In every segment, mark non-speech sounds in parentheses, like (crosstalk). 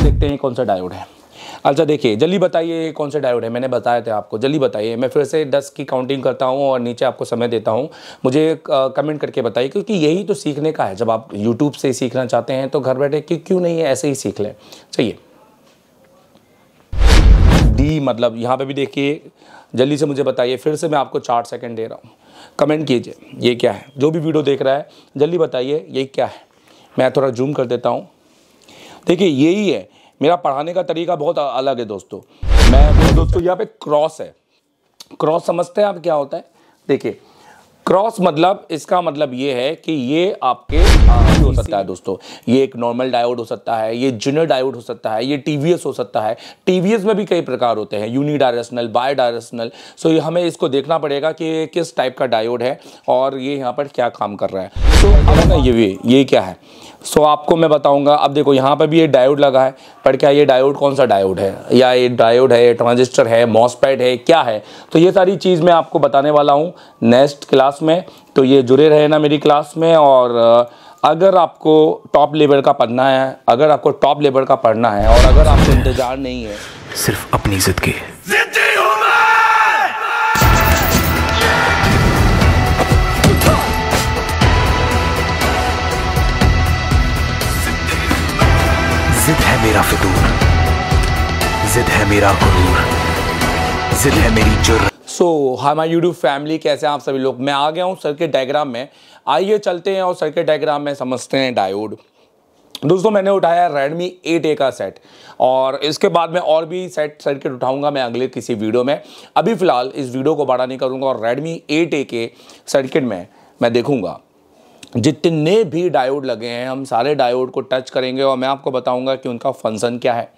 चलिए देखते हैं कौन सा डायोड है अच्छा देखिए जल्दी बताइए कौन से डायोड है मैंने बताया था आपको जल्दी बताइए मैं फिर से दस की काउंटिंग करता हूँ और नीचे आपको समय देता हूँ मुझे कमेंट करके बताइए क्योंकि यही तो सीखने का है जब आप यूट्यूब से सीखना चाहते हैं तो घर बैठे क्यों क्यों नहीं है ऐसे ही सीख लें चाहिए डी मतलब यहाँ पर भी देखिए जल्दी से मुझे बताइए फिर से मैं आपको चार सेकेंड दे रहा हूँ कमेंट कीजिए ये क्या है जो भी वीडियो देख रहा है जल्दी बताइए ये क्या है मैं थोड़ा जूम कर देता हूँ देखिए यही है मेरा पढ़ाने का तरीका बहुत अलग है दोस्तों मैं दोस्तों यहाँ पे क्रॉस है क्रॉस समझते हैं आप क्या होता है देखिए क्रॉस मतलब इसका मतलब ये है कि ये आपके आ, हो सकता है दोस्तों ये एक नॉर्मल डायोड हो सकता है ये जूनियर डायोड हो सकता है ये टीवीएस हो सकता है टीवीएस में भी कई प्रकार होते हैं unidirectional bidirectional so हमें इसको देखना पड़ेगा कि किस टाइप का डायोड है और ये यहाँ पर क्या काम कर रहा है सो so, अब ये भी ये क्या है सो so, आपको मैं बताऊंगा अब देखो यहाँ पर भी ये डायोड लगा है पर क्या ये डायोड कौन सा डायोड है या ये डायोड है ट्रांजिस्टर है मॉसपैड है क्या है तो ये सारी चीज़ मैं आपको बताने वाला हूँ नेक्स्ट क्लास में तो ये जुड़े रहे ना मेरी क्लास में और आ, अगर आपको टॉप लेवल का पढ़ना है अगर आपको टॉप लेवल का पढ़ना है और अगर आपको इंतजार नहीं है सिर्फ अपनी जिद के जिद है मेरा फितूर जिद है मेरा गुरूर जिद है मेरी जुर्रत so hi my YouTube family कैसे हैं आप सभी लोग मैं आ गया हूँ सर्किट डायग्राम में आइए चलते हैं और सर्किट डायग्राम में समझते हैं डायोड दोस्तों मैंने उठाया रेडमी एट ए का सेट और इसके बाद में और भी सेट सर्किट उठाऊंगा मैं अगले किसी वीडियो में अभी फ़िलहाल इस वीडियो को बड़ा नहीं करूँगा और रेडमी एट ए के सर्किट में मैं देखूँगा जितने भी डायोड लगे हैं हम सारे डायोड को टच करेंगे और मैं आपको बताऊंगा कि उनका फंक्शन क्या है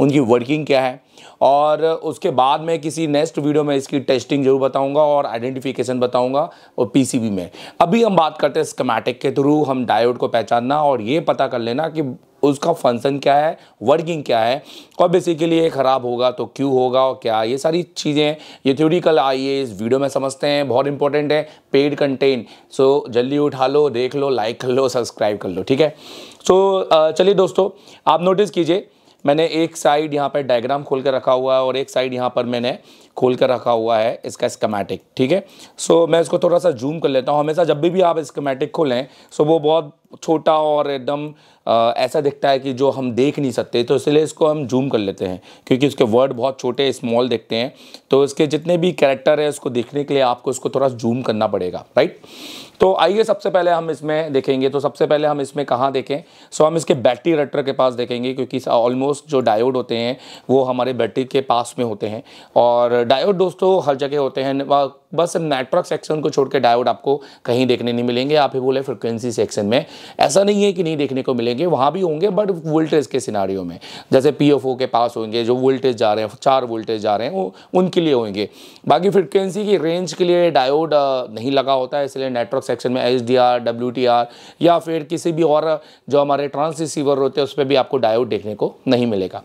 उनकी वर्किंग क्या है और उसके बाद मैं किसी नेक्स्ट वीडियो में इसकी टेस्टिंग जरूर बताऊंगा और आइडेंटिफिकेशन बताऊंगा और पीसीबी में अभी हम बात करते हैं स्कमेटिक के थ्रू हम डायोड को पहचानना और ये पता कर लेना कि उसका फंक्शन क्या है वर्किंग क्या है और बेसिकली ये ख़राब होगा तो क्यों होगा और क्या ये सारी चीज़ें ये थ्योरिकल आइए इस वीडियो में समझते हैं बहुत इंपॉर्टेंट है पेड कंटेंट सो जल्दी उठा लो देख लो लाइक कर लो सब्सक्राइब कर लो ठीक है सो so, चलिए दोस्तों आप नोटिस कीजिए मैंने एक साइड यहाँ पर डायग्राम खोल कर रखा हुआ है और एक साइड यहाँ पर मैंने खोल कर रखा हुआ है इसका स्कमेटिक ठीक है सो मैं इसको थोड़ा सा जूम कर लेता हूँ हमेशा जब भी भी आप स्कमेटिक खोलें सो वो बहुत छोटा और एकदम ऐसा दिखता है कि जो हम देख नहीं सकते तो इसलिए इसको हम जूम कर लेते हैं क्योंकि उसके वर्ड बहुत छोटे स्मॉल दिखते हैं तो इसके जितने भी कैरेक्टर है उसको देखने के लिए आपको उसको थोड़ा जूम करना पड़ेगा राइट तो आइए सबसे पहले हम इसमें देखेंगे तो सबसे पहले हम इसमें कहाँ देखें सो हम इसके बैटरी रटर के पास देखेंगे क्योंकि ऑलमोस्ट जो डायोड होते हैं वो हमारे बैटरी के पास में होते हैं और डायोड दोस्तों हर जगह होते हैं बस नेटवर्क सेक्शन को छोड़ के डायोड आपको कहीं देखने नहीं मिलेंगे आप ही बोले फ्रिक्वेंसी सेक्शन में ऐसा नहीं है कि नहीं देखने को मिलेंगे वहाँ भी होंगे बट वोल्टेज के सिनारियों में जैसे पी के पास होंगे जो वोल्टेज जा रहे हैं चार वोल्टेज जा रहे हैं वो उनके लिए होंगे बाकी फ्रिक्वेंसी की रेंज के लिए डायोड नहीं लगा होता है इसलिए नेटवर्क सेक्शन में एच डी या फिर किसी भी और जो हमारे ट्रांस रिसीवर होते हैं उस पर भी आपको डायोड देखने को नहीं मिलेगा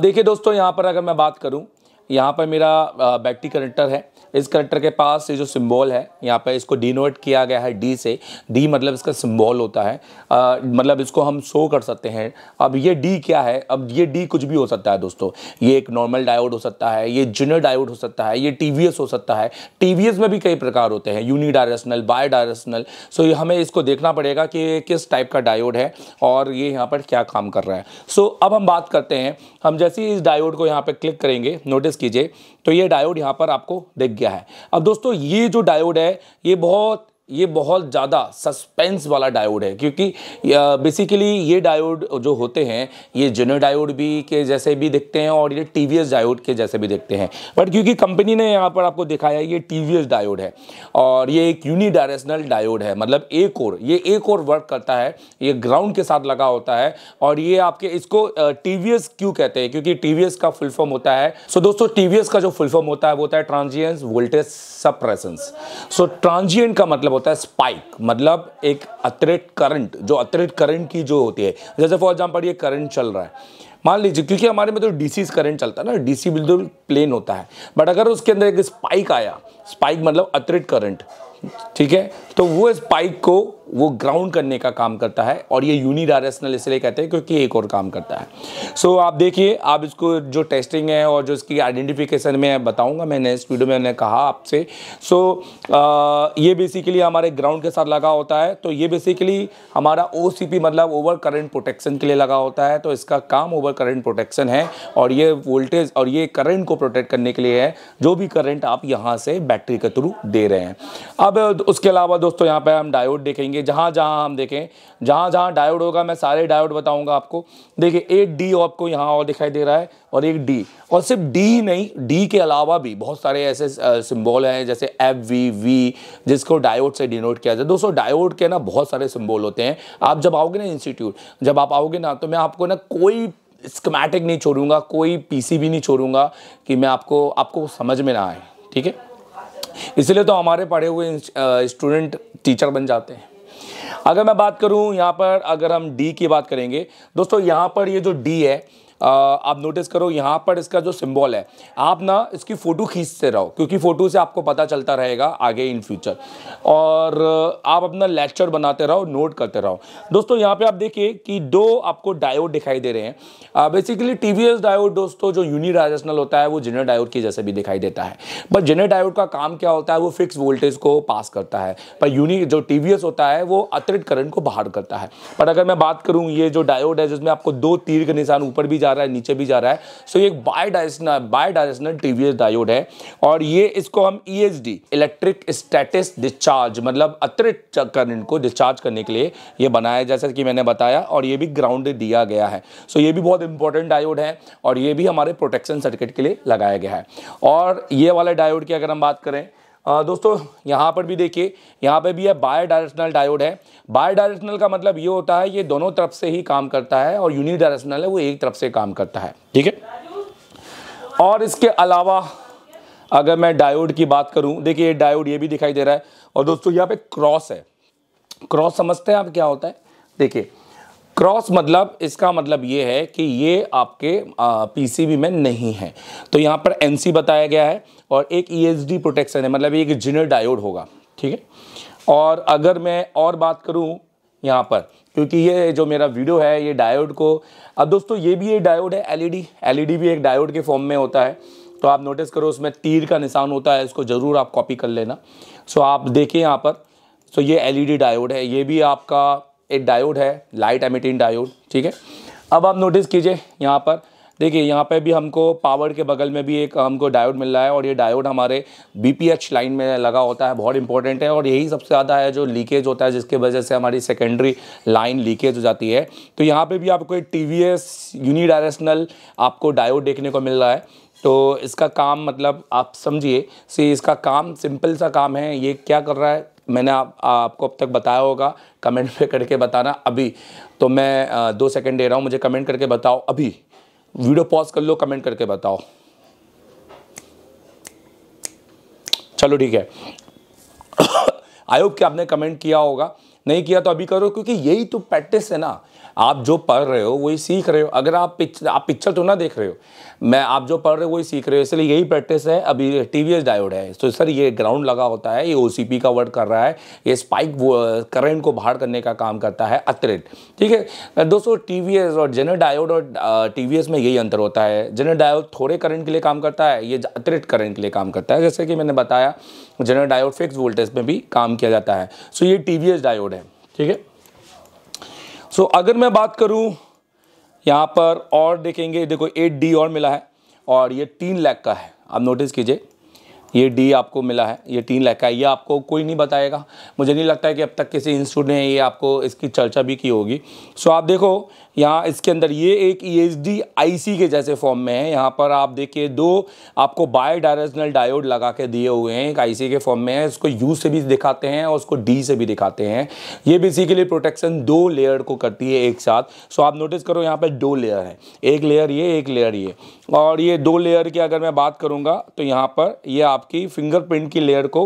देखिए दोस्तों यहाँ पर अगर मैं बात करूँ यहाँ पर मेरा बैटरी कनेक्टर है इस करेक्टर के पास ये जो सिम्बॉल है यहाँ पे इसको डिनोट किया गया है डी से डी मतलब इसका सिम्बॉल होता है आ, मतलब इसको हम शो कर सकते हैं अब ये डी क्या है अब ये डी कुछ भी हो सकता है दोस्तों ये एक नॉर्मल डायोड हो सकता है ये जूनियर डायोड हो सकता है ये टी हो सकता है टी में भी कई प्रकार होते हैं unidirectional bidirectional so हमें इसको देखना पड़ेगा कि किस टाइप का डायोड है और ये यहाँ पर क्या काम कर रहा है सो अब हम बात करते हैं हम जैसे ही इस डायोड को यहाँ पर क्लिक करेंगे नोटिस कीजिए तो ये डायोड यहाँ पर आपको दिख गया है अब दोस्तों ये जो डायोड है ये बहुत ये बहुत ज़्यादा सस्पेंस वाला डायोड है क्योंकि बेसिकली ये डायोड जो होते हैं ये जेनो डायोड भी के जैसे भी दिखते हैं और ये टी डायोड के जैसे भी दिखते हैं बट क्योंकि कंपनी ने यहाँ पर आपको दिखाया ये टी डायोड है और ये एक यूनिडायरेशनल डायोड है मतलब एक और ये एक और वर्क करता है ये ग्राउंड के साथ लगा होता है और ये आपके इसको टी क्यों कहते हैं क्योंकि टी का फुल फॉर्म होता है सो दोस्तों टी का जो फुल फॉर्म होता है वो होता है transient voltage suppressors so transient का मतलब होता है स्पाइक मतलब एक अतिरिक्त करंट जो अतिरिक्त करंट की जो होती है जैसे फॉर एग्जाम्पल ये करंट चल रहा है मान लीजिए क्योंकि हमारे में तो डीसी करंट चलता है ना डीसी बिल्कुल प्लेन होता है बट अगर उसके अंदर एक स्पाइक आया स्पाइक मतलब अतिरिक्त करंट ठीक है तो वो स्पाइक को वो ग्राउंड करने का काम करता है और ये यूनि डायरेक्शनल इसलिए कहते हैं क्योंकि एक और काम करता है सो so, आप देखिए आप इसको जो टेस्टिंग है और जो इसकी आइडेंटिफिकेशन में बताऊँगा मैंने इस वीडियो में मैंने कहा आपसे सो so, ये बेसिकली हमारे ग्राउंड के साथ लगा होता है तो ये बेसिकली हमारा ओ मतलब ओवर करेंट प्रोटेक्शन के लिए लगा होता है तो इसका काम ओवर करेंट प्रोटेक्शन है और ये वोल्टेज और ये करेंट को प्रोटेक्ट करने के लिए है जो भी करेंट आप यहाँ से बैटरी के थ्रू दे रहे हैं अब उसके अलावा दोस्तों यहाँ पर हम डायोड देखेंगे जहाँ जहाँ हम देखें जहाँ जहाँ डायोड होगा मैं सारे डायोड बताऊंगा आपको देखिए एक डी आपको यहाँ और दिखाई दे रहा है और एक डी और सिर्फ डी ही नहीं डी के अलावा भी बहुत सारे ऐसे सिम्बॉल हैं जैसे एफ वी वी जिसको डायोड से डिनोट किया जाए दोस्तों डायोड के ना बहुत सारे सिंबल होते हैं आप जब आओगे ना इंस्टीट्यूट जब आप आओगे ना तो मैं आपको ना कोई स्कमैटिक नहीं छोड़ूंगा कोई पीसी भी नहीं छोड़ूंगा कि मैं आपको आपको समझ में ना आए ठीक है इसलिए तो हमारे पढ़े हुए स्टूडेंट टीचर बन जाते हैं अगर मैं बात करूं यहां पर अगर हम डी की बात करेंगे दोस्तों यहां पर ये जो डी है आप नोटिस करो यहाँ पर इसका जो सिंबल है आप ना इसकी फ़ोटो खींचते रहो क्योंकि फ़ोटो से आपको पता चलता रहेगा आगे इन फ्यूचर और आप अपना लेक्चर बनाते रहो नोट करते रहो दोस्तों यहाँ पे आप देखिए कि दो आपको डायोड दिखाई दे रहे हैं बेसिकली टी डायोड दोस्तों जो यूनिडायरेक्शनल होता है वो जेनर डायोड की जैसे भी दिखाई देता है बट जिनर डायोड का काम क्या होता है वो फिक्स वोल्टेज को पास करता है पर यूनि जो टी होता है वो अतिरिक्त करंट को बाहर करता है पर अगर मैं बात करूँ ये जो डायोड है जिसमें आपको दो तीर के निशान ऊपर भी जा जा रहा है नीचे भी जा रहा है सो ये एक बायडायरेक्शनल बायडायरेक्शनल टीवीएस डायोड है और ये इसको हम ई इलेक्ट्रिक स्टैटिस डिस्चार्ज मतलब अतिरिक्त करंट को डिस्चार्ज करने के लिए ये बनाया जैसा कि मैंने बताया और ये भी ग्राउंड दिया गया है सो ये भी बहुत इंपॉर्टेंट डायोड है और ये भी हमारे प्रोटेक्शन सर्किट के लिए लगाया गया है और ये वाले डायोड की अगर हम बात करें दोस्तों यहाँ पर भी देखिए यहाँ पे भी है बाय डायरेक्शनल डायोड है बाय डायरेक्शनल का मतलब ये होता है ये दोनों तरफ से ही काम करता है और यूनि डायरेक्शनल है वो एक तरफ से काम करता है ठीक है और इसके अलावा अगर मैं डायोड की बात करूं देखिए ये डायोड ये भी दिखाई दे रहा है और दोस्तों यहाँ पे क्रॉस है क्रॉस समझते हैं आप क्या होता है देखिए क्रॉस मतलब इसका मतलब ये है कि ये आपके पीसीबी में नहीं है तो यहाँ पर एनसी बताया गया है और एक ईएसडी e प्रोटेक्शन है मतलब एक जिनर डायोड होगा ठीक है और अगर मैं और बात करूँ यहाँ पर क्योंकि ये जो मेरा वीडियो है ये डायोड को अब दोस्तों ये भी एक डायोड है एलईडी एलईडी e e भी एक डायोड के फॉर्म में होता है तो आप नोटिस करो उसमें तीर का निशान होता है इसको ज़रूर आप कॉपी कर लेना सो आप देखें यहाँ पर सो ये एलईडी डायोड है ये भी आपका एक डायोड है लाइट एमिटिंग डायोड ठीक है अब आप नोटिस कीजिए यहाँ पर देखिए यहाँ पे भी हमको पावर के बगल में भी एक हमको डायोड मिल रहा है और ये डायोड हमारे बीपीएच लाइन में लगा होता है बहुत इंपॉर्टेंट है और यही सबसे ज़्यादा है जो लीकेज होता है जिसके वजह से हमारी सेकेंडरी लाइन लीकेज हो जाती है तो यहाँ पे भी आपको एक टी यूनिडायरेक्शनल आपको डायोड देखने को मिल रहा है तो इसका काम मतलब आप समझिए से इसका काम सिंपल सा काम है ये क्या कर रहा है मैंने आप आपको अब तक बताया होगा कमेंट पे करके बताना अभी तो मैं दो सेकंड दे रहा हूँ मुझे कमेंट करके बताओ अभी वीडियो पॉज कर लो कमेंट करके बताओ चलो ठीक है आई (coughs) होप कि आपने कमेंट किया होगा नहीं किया तो अभी करो क्योंकि यही तो प्रैक्टिस है ना आप जो पढ़ रहे हो वही सीख रहे हो अगर आप पिक्चर आप पिक्चर तो ना देख रहे हो मैं आप जो पढ़ रहे हो वही सीख रहे हो इसलिए यही प्रैक्टिस है अभी टी वी एस डायोड है तो सर ये ग्राउंड लगा होता है ये ओ सी पी का वर्क कर रहा है ये स्पाइक करंट को बाहर करने का काम करता है अतिरिक्त ठीक है दोस्तों टी वी एस और जेनर डायोड और टी वी एस में यही अंतर होता है जेनर डायोड थोड़े करंट के लिए काम करता है ये अतिरिक्त करंट के लिए काम करता है जैसे कि मैंने बताया जेनर डायोड फिक्स वोल्टेज में भी काम किया जाता है सो ये टी वी एस डायोड है ठीक है सो so, अगर मैं बात करूँ यहाँ पर और देखेंगे देखो एट डी और मिला है और ये तीन लैख का है आप नोटिस कीजिए ये डी आपको मिला है ये तीन लाख का ये आपको कोई नहीं बताएगा मुझे नहीं लगता है कि अब तक किसी इंस्टीट्यूट ने ये आपको इसकी चर्चा भी की होगी सो आप देखो यहाँ इसके अंदर ये एक ई एच डी आई सी के जैसे फॉर्म में है यहाँ पर आप देखिए दो आपको बायोडायरेजनल डायरेक्शनल डायोड लगा के दिए हुए हैं एक आई सी के फॉर्म में है इसको यू से भी दिखाते हैं और उसको डी से भी दिखाते हैं ये बेसिकली प्रोटेक्शन दो लेयर को करती है एक साथ सो आप नोटिस करो यहाँ पर दो लेयर है एक लेयर ये एक लेयर ये और ये दो लेयर की अगर मैं बात करूँगा तो यहाँ पर ये आप आपकी फिंगरप्रिंट की लेयर को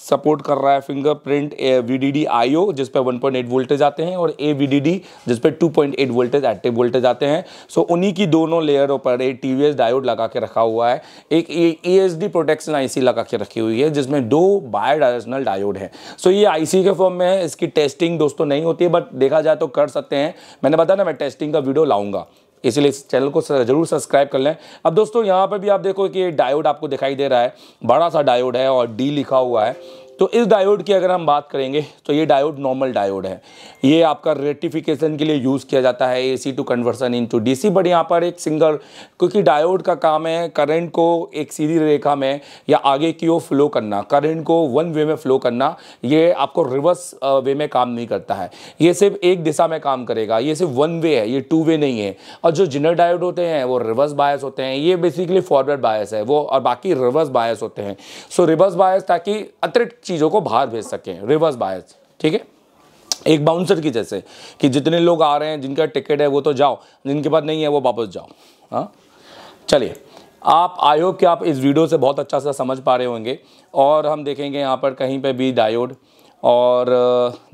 सपोर्ट कर रहा है fingerprint V D D I O जिस पर वन पॉइंट एट वोल्टेज आते हैं और ए वी डी डी जिस पर two point eight voltage active voltage आते हैं सो उन्हीं की दोनों लेयरों पर एक टी वी एस डायोड लगा के रखा हुआ है एक A S D protection I C लगा के रखी हुई है जिसमें दो बायो डायरेक्शनल डायोड है सो ये आई सी के फॉर्म में है इसकी टेस्टिंग दोस्तों नहीं होती है बट देखा जाए तो कर सकते हैं मैंने बताया ना मैं टेस्टिंग का वीडियो लाऊंगा इसलिए इस चैनल को जरूर सब्सक्राइब कर लें अब दोस्तों यहाँ पर भी आप देखो कि डायोड आपको दिखाई दे रहा है बड़ा सा डायोड है और डी लिखा हुआ है तो इस डायोड की अगर हम बात करेंगे तो ये डायोड नॉर्मल डायोड है ये आपका रेटिफिकेशन के लिए यूज़ किया जाता है A C to conversion into D C but यहाँ पर एक सिंगल क्योंकि डायोड का काम है करंट को एक सीधी रेखा में या आगे की ओर फ्लो करना करंट को वन वे में फ्लो करना ये आपको रिवर्स वे में काम नहीं करता है ये सिर्फ एक दिशा में काम करेगा ये सिर्फ वन वे है ये टू वे नहीं है और जो जिनर डायोड होते हैं वो रिवर्स बायस होते हैं ये बेसिकली फॉरवर्ड बायस है वो और बाकी रिवर्स बायस होते हैं सो रिवर्स बायस ताकि अतिरिक्त चीज़ों को बाहर भेज सकें रिवर्स बायस ठीक है एक बाउंसर की जैसे कि जितने लोग आ रहे हैं जिनका टिकट है वो तो जाओ जिनके पास नहीं है वो वापस जाओ हाँ चलिए आप आई होप कि आप इस वीडियो से बहुत अच्छा सा समझ पा रहे होंगे और हम देखेंगे यहाँ पर कहीं पे भी डायोड और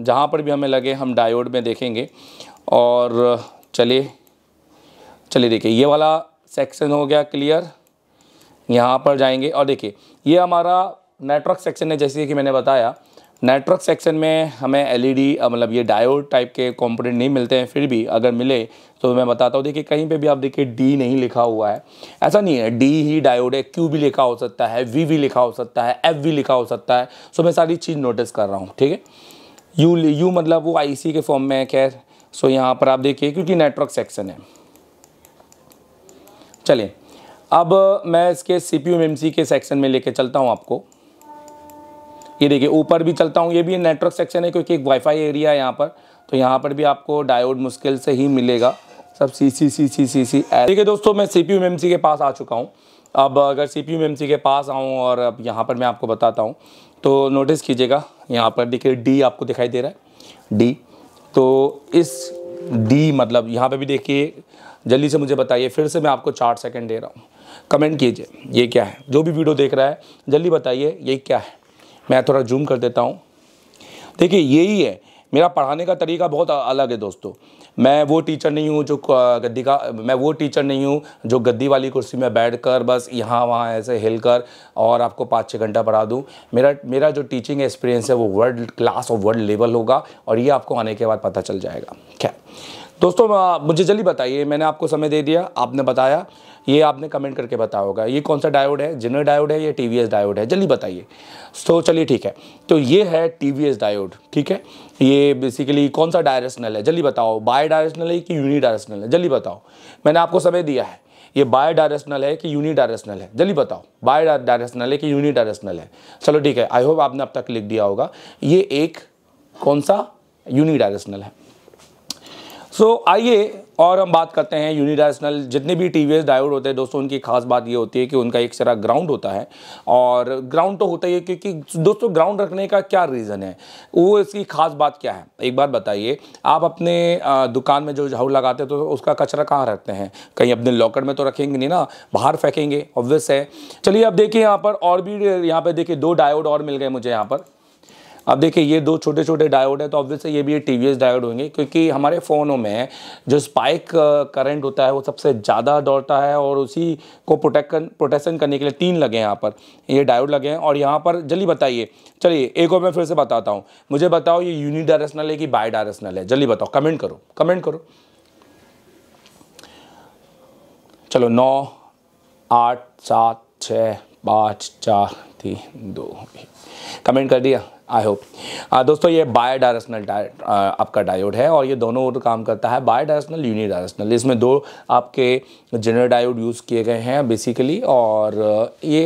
जहाँ पर भी हमें लगे हम डायोड में देखेंगे और चलिए चलिए देखिए ये वाला सेक्शन हो गया क्लियर यहाँ पर जाएंगे और देखिए ये हमारा नेटवर्क सेक्शन है जैसे कि मैंने बताया नेटवर्क सेक्शन में हमें एलईडी e मतलब ये डायोड टाइप के कंपोनेंट नहीं मिलते हैं फिर भी अगर मिले तो मैं बताता हूँ देखिए कहीं पे भी आप देखिए डी नहीं लिखा हुआ है ऐसा नहीं है डी ही डायोड है क्यू भी लिखा हो सकता है वी भी लिखा हो सकता है एफ भी लिखा हो सकता है सो मैं सारी चीज़ नोटिस कर रहा हूँ ठीक है यू यू मतलब वो आई के फॉर्म में है सो यहाँ पर आप देखिए क्योंकि नेटवर्क सेक्शन है चलिए अब मैं इसके सी पी के सेक्शन में लेके चलता हूँ आपको ये देखिए ऊपर भी चलता हूँ ये भी नेटवर्क सेक्शन है क्योंकि एक वाईफाई एरिया है यहाँ पर तो यहाँ पर भी आपको डायोड मुश्किल से ही मिलेगा सब सी सी सी सी सी सी ठीक है दोस्तों मैं सी पी के पास आ चुका हूँ अब अगर सी पी के पास आऊँ और अब यहाँ पर मैं आपको बताता हूँ तो नोटिस कीजिएगा यहाँ पर देखिए डी आपको दिखाई दे रहा है डी तो इस डी मतलब यहाँ पर भी देखिए जल्दी से मुझे बताइए फिर से मैं आपको चार सेकेंड दे रहा हूँ कमेंट कीजिए ये क्या है जो भी वीडियो देख रहा है जल्दी बताइए ये क्या है मैं थोड़ा जूम कर देता हूँ देखिए यही है मेरा पढ़ाने का तरीका बहुत अलग है दोस्तों मैं वो टीचर नहीं हूँ जो गद्दी का मैं वो टीचर नहीं हूँ जो गद्दी वाली कुर्सी में बैठकर बस यहाँ वहाँ ऐसे हिल कर और आपको पाँच छः घंटा पढ़ा दूँ मेरा मेरा जो टीचिंग एक्सपीरियंस है वो वर्ल्ड क्लास और वर्ल्ड लेवल होगा और ये आपको आने के बाद पता चल जाएगा क्या दोस्तों मुझे जल्दी बताइए मैंने आपको समय दे दिया आपने बताया ये आपने कमेंट करके बताया होगा ये कौन सा डायोड है जिनर डायोड है या टी डायोड है जल्दी बताइए तो चलिए ठीक है तो ये है टी डायोड ठीक है ये बेसिकली कौन सा डायरेक्शनल है जल्दी बताओ बाय डायरेक्शनल है कि यूनि डायरेक्शनल है जल्दी बताओ मैंने आपको समय दिया है ये बाय डायरेक्शनल है कि यूनि डायरेक्शनल है जल्दी बताओ बाय डायरेक्शनल है कि यूनि डायरेक्शनल है चलो ठीक है आई होप आपने अब तक लिख दिया होगा ये एक कौन सा यूनि डायरेक्शनल है सो so, आइए और हम बात करते हैं यूनिडायरेक्शनल जितने भी टी डायोड होते हैं दोस्तों उनकी खास बात ये होती है कि उनका एक सरा ग्राउंड होता है और ग्राउंड तो होता ही है क्योंकि दोस्तों ग्राउंड रखने का क्या रीज़न है वो इसकी खास बात क्या है एक बात बताइए आप अपने दुकान में जो झाड़ू लगाते हैं तो उसका कचरा कहाँ रखते हैं कहीं अपने लॉकर में तो रखेंगे नहीं ना बाहर फेंकेंगे ऑब्वियस है चलिए अब देखिए यहाँ पर और भी यहाँ पर देखिए दो डायोड और मिल गए मुझे यहाँ पर अब देखिए ये दो छोटे छोटे डायोड है तो ऑब्वियसली ये भी टी डायोड होंगे क्योंकि हमारे फ़ोनों में जो स्पाइक करंट होता है वो सबसे ज़्यादा दौड़ता है और उसी को प्रोटेक्ट प्रोटेक्शन करने के लिए तीन लगे हैं यहाँ पर ये डायोड लगे हैं और यहाँ पर जल्दी बताइए चलिए एक और मैं फिर से बताता हूँ मुझे बताओ ये यूनि डायरेक्शनल है कि बाई डायरेक्शनल है जल्दी बताओ कमेंट करो कमेंट करो चलो नौ आठ सात छः पाँच चार तीन दो एक कमेंट कर दिया आई होप दोस्तों ये बायो डायरेक्शनल आपका डायोड है और ये दोनों काम करता है बायो डायरेक्शनल यूनि डायरेक्शनल इसमें दो आपके जनरल डायोड यूज़ किए गए हैं बेसिकली और ये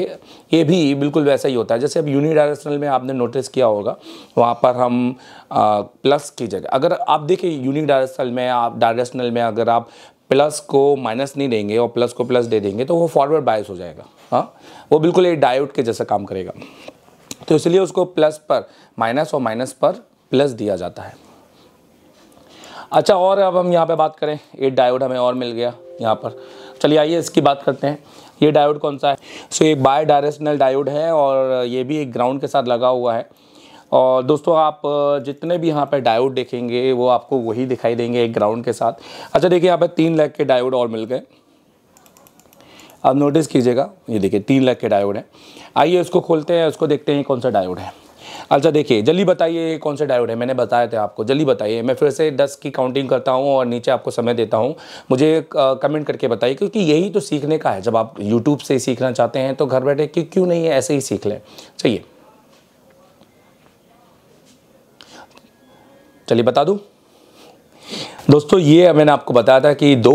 ये भी बिल्कुल वैसा ही होता है जैसे अब यूनि डायरेक्शनल में आपने नोटिस किया होगा वहाँ पर हम आ, प्लस की जगह अगर आप देखिए यूनि डायरेक्शनल में आप डायरेक्शनल में अगर आप प्लस को माइनस नहीं देंगे और प्लस को प्लस दे देंगे तो वो फॉरवर्ड बायस हो जाएगा हाँ वो बिल्कुल एक डायोड के जैसा काम करेगा तो इसलिए उसको प्लस पर माइनस और माइनस पर प्लस दिया जाता है अच्छा और अब हम यहाँ पे बात करें एक डायोड हमें और मिल गया यहाँ पर चलिए आइए इसकी बात करते हैं ये डायोड कौन सा है सो ये बाय डायरेक्शनल डायोड है और ये भी एक ग्राउंड के साथ लगा हुआ है और दोस्तों आप जितने भी यहाँ पर डायोड देखेंगे वो आपको वही दिखाई देंगे एक ग्राउंड के साथ अच्छा देखिए यहाँ पर तीन लैग के डायोड और मिल गए अब नोटिस कीजिएगा ये देखिए तीन लाख के डायोड हैं आइए उसको खोलते हैं उसको देखते हैं कौन सा डायोड है अच्छा देखिए जल्दी बताइए कौन से डायोड है मैंने बताया थे आपको जल्दी बताइए मैं फिर से दस की काउंटिंग करता हूँ और नीचे आपको समय देता हूँ मुझे कमेंट करके बताइए क्योंकि यही तो सीखने का है जब आप यूट्यूब से सीखना चाहते हैं तो घर बैठे क्यों क्यों नहीं है ऐसे ही सीख लें चलिए चलिए बता दूँ दोस्तों ये मैंने आपको बताया था कि दो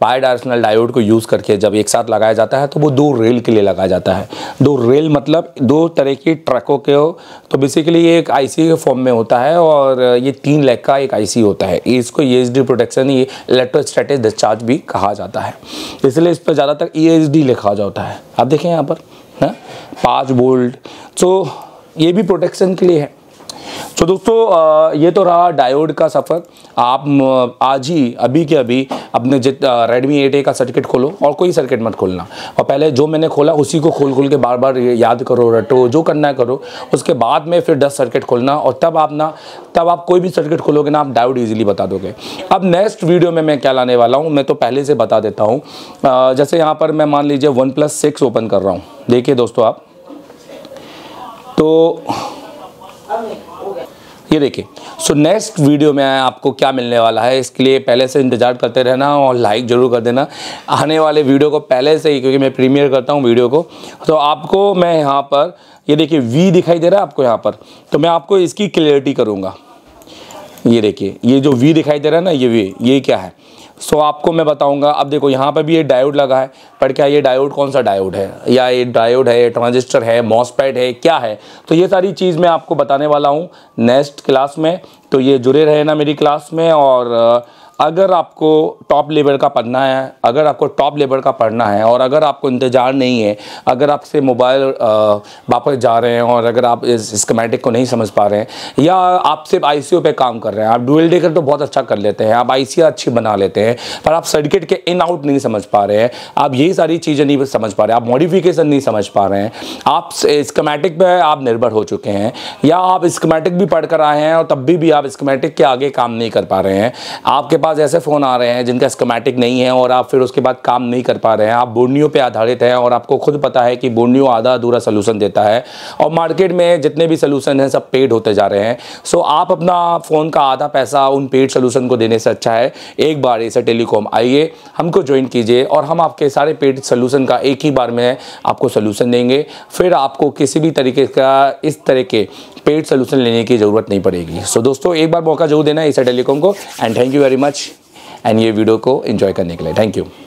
पाई डायरेक्शनल डायोड को यूज़ करके जब एक साथ लगाया जाता है तो वो दो रेल के लिए लगाया जाता है दो रेल मतलब दो तरह की ट्रकों के हो तो बेसिकली ये एक आईसी के फॉर्म में होता है और ये तीन लेग का एक आईसी होता है इसको ई e प्रोटेक्शन ये इलेक्ट्रोस्टेटिक डिस्चार्ज भी कहा जाता है इसलिए इस पर ज़्यादातर ई e लिखा जाता है आप देखें यहाँ पर है पाँच बोल्ट तो ये भी प्रोटेक्शन के लिए है तो दोस्तों ये तो रहा डायोड का सफ़र आप आज ही अभी के अभी अपने जित रेडमी एट ए का सर्किट खोलो और कोई सर्किट मत खोलना और पहले जो मैंने खोला उसी को खोल खोल के बार बार याद करो रटो जो करना है करो उसके बाद में फिर दस सर्किट खोलना और तब आप ना तब आप कोई भी सर्किट खोलोगे ना आप डायोड ईजिली बता दोगे अब नेक्स्ट वीडियो में मैं क्या लाने वाला हूँ मैं तो पहले से बता देता हूँ जैसे यहाँ पर मैं मान लीजिए वन प्लस सिक्स ओपन कर रहा हूँ देखिए दोस्तों आप तो ये देखिए सो नेक्स्ट वीडियो में आपको क्या मिलने वाला है इसके लिए पहले से इंतजार करते रहना और लाइक ज़रूर कर देना आने वाले वीडियो को पहले से ही क्योंकि मैं प्रीमियर करता हूँ वीडियो को तो आपको मैं यहाँ पर ये देखिए वी दिखाई दे रहा है आपको यहाँ पर तो मैं आपको इसकी क्लियरिटी करूँगा ये देखिए ये जो वी दिखाई दे रहा है ना ये वी ये क्या है सो आपको मैं बताऊंगा अब देखो यहाँ पर भी ये डायोड लगा है पर क्या ये डायोड कौन सा डायोड है या ये डायोड है ट्रांजिस्टर है मॉसपैड है क्या है तो ये सारी चीज़ मैं आपको बताने वाला हूँ नेक्स्ट क्लास में तो ये जुड़े रहे ना मेरी क्लास में और अगर आपको टॉप लेवल का पढ़ना है अगर आपको टॉप लेवल का पढ़ना है और अगर आपको इंतज़ार नहीं है अगर आपसे मोबाइल वापस जा रहे हैं और अगर आप इस स्कमेटिक को नहीं समझ पा रहे हैं या आप सिर्फ आई सी पे काम कर रहे हैं आप डुअल डेकर तो बहुत अच्छा कर लेते हैं आप आई अच्छी बना लेते हैं पर आप सर्किट के इन आउट नहीं समझ पा रहे हैं आप यही सारी चीज़ें नहीं समझ पा रहे आप मॉडिफिकेशन नहीं समझ पा रहे हैं आप स्कमेटिक पर आप निर्भर हो चुके हैं या आप स्कमेटिक भी पढ़ कर आए हैं और तब भी, भी आप स्कमेटिक के आगे काम नहीं कर पा रहे हैं आपके पास ऐसे फ़ोन आ रहे हैं जिनका स्कमेटिक नहीं है और आप फिर उसके बाद काम नहीं कर पा रहे हैं आप बोर्नियो पे आधारित हैं और आपको खुद पता है कि बोर्नियो आधा अधूरा सोलूसन देता है और मार्केट में जितने भी सोलूसन हैं सब पेड होते जा रहे हैं सो आप अपना फ़ोन का आधा पैसा उन पेड सोलूसन को देने से अच्छा है एक बार ऐसे टेलीकॉम आइए हमको ज्वाइन कीजिए और हम आपके सारे पेड सोलूसन का एक ही बार में आपको सोलूसन देंगे फिर आपको किसी भी तरीके का इस तरह के पेड सोल्यूशन लेने की ज़रूरत नहीं पड़ेगी सो so, दोस्तों एक बार मौका जरूर देना इसे टेलीकॉम को and thank you very much and ये वीडियो को इन्जॉय करने के लिए थैंक यू